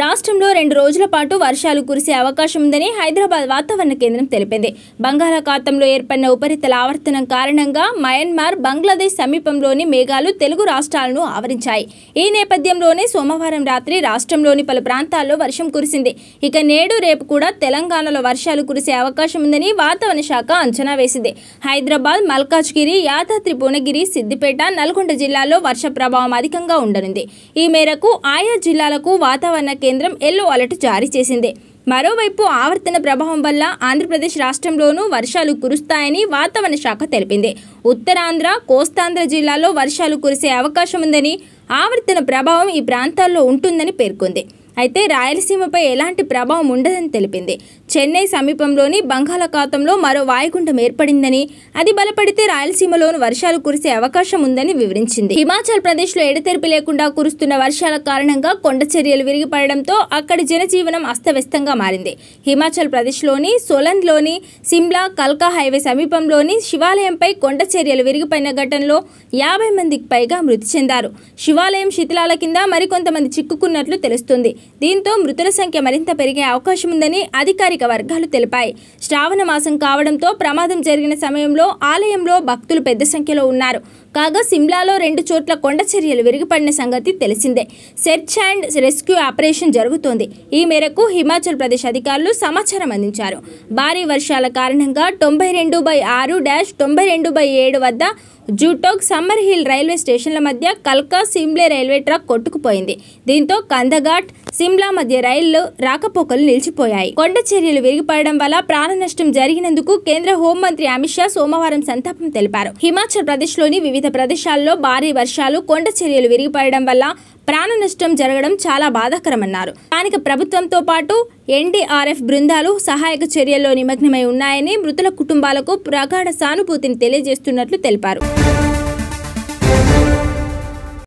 రాష్ట్రంలో రెండు రోజుల పాటు వర్షాలు కురిసే అవకాశం ఉందని హైదరాబాద్ వాతావరణ కేంద్రం తెలిపింది బంగాళాఖాతంలో ఏర్పడిన ఉపరితల ఆవర్తనం కారణంగా మయన్మార్ బంగ్లాదేశ్ సమీపంలోని మేఘాలు తెలుగు రాష్ట్రాలను ఆవరించాయి ఈ నేపథ్యంలోనే సోమవారం రాత్రి రాష్ట్రంలోని పలు ప్రాంతాల్లో వర్షం కురిసింది ఇక నేడు రేపు కూడా తెలంగాణలో వర్షాలు కురిసే అవకాశం ఉందని వాతావరణ శాఖ అంచనా వేసింది హైదరాబాద్ మల్కాజ్గిరి యాదాద్రి భువనగిరి సిద్దిపేట నల్గొండ జిల్లాల్లో వర్ష ప్రభావం అధికంగా ఉండనుంది ఈ మేరకు ఆయా జిల్లాలకు వాతావరణ కేంద్రం ఎల్లో అలర్ట్ జారీ చేసింది మరోవైపు ఆవర్తన ప్రభావం వల్ల ఆంధ్రప్రదేశ్ రాష్ట్రంలోనూ వర్షాలు కురుస్తాయని వాతావరణ శాఖ తెలిపింది ఉత్తరాంధ్ర కోస్తాంధ్ర జిల్లాలో వర్షాలు కురిసే అవకాశం ఉందని ఆవర్తన ప్రభావం ఈ ప్రాంతాల్లో ఉంటుందని పేర్కొంది అయితే రాయలసీమపై ఎలాంటి ప్రభావం ఉండదని తెలిపింది చెన్నై సమీపంలోని బంగాళాఖాతంలో మరో వాయుగుండం ఏర్పడిందని అది బలపడితే రాయలసీమలోను వర్షాలు కురిసే అవకాశం ఉందని వివరించింది హిమాచల్ ప్రదేశ్లో ఎడతెరిపి లేకుండా కురుస్తున్న వర్షాల కారణంగా కొండ చర్యలు విరిగిపడడంతో అక్కడి జనజీవనం అస్తవ్యస్తంగా మారింది హిమాచల్ ప్రదేశ్లోని సోలన్లోని సిమ్లా కల్కా హైవే సమీపంలోని శివాలయంపై కొండ చర్యలు విరిగిపోయిన ఘటనలో యాభై మందికి పైగా మృతి చెందారు శివాలయం శిథిలాల కింద మరికొంతమంది చిక్కుకున్నట్లు తెలుస్తుంది దీంతో మృతుల సంఖ్య మరింత పెరిగే అవకాశం ఉందని అధికారిక వర్గాలు తెలిపాయి శ్రావణ మాసం కావడంతో ప్రమాదం జరిగిన సమయంలో ఆలయంలో భక్తులు పెద్ద సంఖ్యలో ఉన్నారు కాగా సిమ్లాలో రెండు చోట్ల కొండ చర్యలు విరిగిపడిన సంగతి తెలిసిందే సెర్చ్ అండ్ రెస్క్యూ ఆపరేషన్ జరుగుతోంది ఈ మేరకు హిమాచల్ ప్రదేశ్ అధికారులు సమాచారం అందించారు భారీ వర్షాల కారణంగా తొంభై రెండు బై ఆరు డాష్ తొంభై రెండు బై ఏడు వద్ద జూటోక్ సమ్మర్ హిల్ రైల్వే స్టేషన్ల మధ్య కల్కా సిమ్లే రైల్వే ట్రాక్ కొట్టుకుపోయింది దీంతో కందఘాట్ సిమ్లా మధ్య రైళ్లు రాకపోకలు నిలిచిపోయాయి కొండ చర్యలు విరిగిపడడం వల్ల ప్రాణ నష్టం జరిగినందుకు కేంద్ర హోంమంత్రి అమిత్ షా సోమవారం సంతాపం తెలిపారు హిమాచల్ ప్రదేశ్ లోని వివిధ ప్రదేశాల్లో భారీ వర్షాలు కొండ చర్యలు విరిగిపడడం వల్ల ప్రాణ నష్టం జరగడం చాలా బాధాకరమన్నారు స్థానిక ప్రభుత్వంతో పాటు ఎన్డీఆర్ఎఫ్ బృందాలు సహాయక చర్యల్లో నిమగ్నమై ఉన్నాయని మృతుల కుటుంబాలకు ప్రగాఢ సానుభూతిని తెలియజేస్తున్నట్లు తెలిపారు